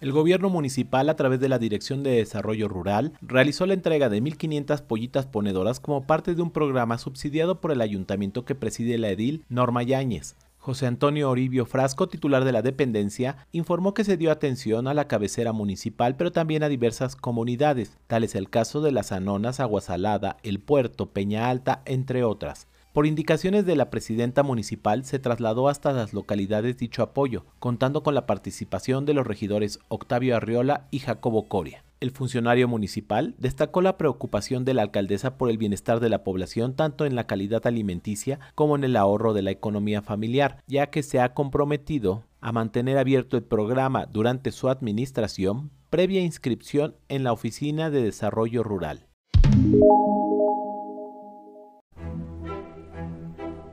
El gobierno municipal, a través de la Dirección de Desarrollo Rural, realizó la entrega de 1.500 pollitas ponedoras como parte de un programa subsidiado por el ayuntamiento que preside la edil Norma Yáñez. José Antonio Oribio Frasco, titular de la dependencia, informó que se dio atención a la cabecera municipal, pero también a diversas comunidades, tales es el caso de Las Anonas, Aguasalada, El Puerto, Peña Alta, entre otras. Por indicaciones de la presidenta municipal, se trasladó hasta las localidades dicho apoyo, contando con la participación de los regidores Octavio Arriola y Jacobo Coria. El funcionario municipal destacó la preocupación de la alcaldesa por el bienestar de la población tanto en la calidad alimenticia como en el ahorro de la economía familiar, ya que se ha comprometido a mantener abierto el programa durante su administración previa inscripción en la Oficina de Desarrollo Rural.